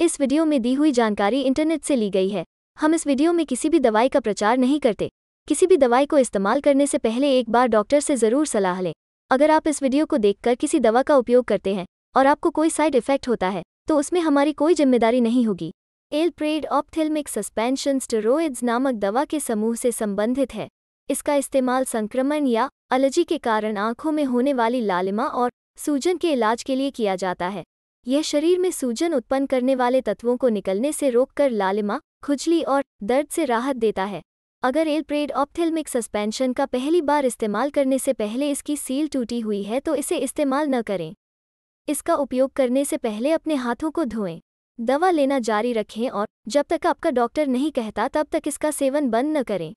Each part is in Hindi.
इस वीडियो में दी हुई जानकारी इंटरनेट से ली गई है हम इस वीडियो में किसी भी दवाई का प्रचार नहीं करते किसी भी दवाई को इस्तेमाल करने से पहले एक बार डॉक्टर से ज़रूर सलाह लें अगर आप इस वीडियो को देखकर किसी दवा का उपयोग करते हैं और आपको कोई साइड इफेक्ट होता है तो उसमें हमारी कोई जिम्मेदारी नहीं होगी एलप्रेड ऑप्थिल्मिक सस्पेंशन स्टेरोइड्स नामक दवा के समूह से संबंधित है इसका इस्तेमाल संक्रमण या एलर्जी के कारण आंखों में होने वाली लालिमा और सूजन के इलाज के लिए किया जाता है यह शरीर में सूजन उत्पन्न करने वाले तत्वों को निकलने से रोककर लालिमा खुजली और दर्द से राहत देता है अगर एलप्रेड ऑप्थेलमिक सस्पेंशन का पहली बार इस्तेमाल करने से पहले इसकी सील टूटी हुई है तो इसे इस्तेमाल न करें इसका उपयोग करने से पहले अपने हाथों को धोएं दवा लेना जारी रखें और जब तक आपका डॉक्टर नहीं कहता तब तक इसका सेवन बंद न करें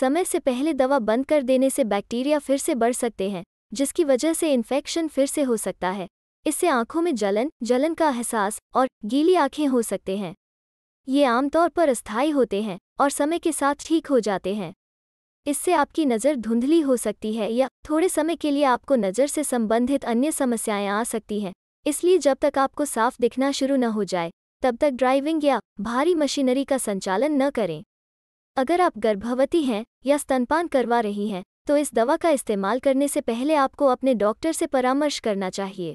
समय से पहले दवा बंद कर देने से बैक्टीरिया फिर से बढ़ सकते हैं जिसकी वजह से इन्फेक्शन फिर से हो सकता है इससे आंखों में जलन जलन का एहसास और गीली आंखें हो सकते हैं ये आमतौर पर स्थायी होते हैं और समय के साथ ठीक हो जाते हैं इससे आपकी नज़र धुंधली हो सकती है या थोड़े समय के लिए आपको नज़र से संबंधित अन्य समस्याएं आ सकती हैं इसलिए जब तक आपको साफ दिखना शुरू न हो जाए तब तक ड्राइविंग या भारी मशीनरी का संचालन न करें अगर आप गर्भवती हैं या स्तनपान करवा रही हैं तो इस दवा का इस्तेमाल करने से पहले आपको अपने डॉक्टर से परामर्श करना चाहिए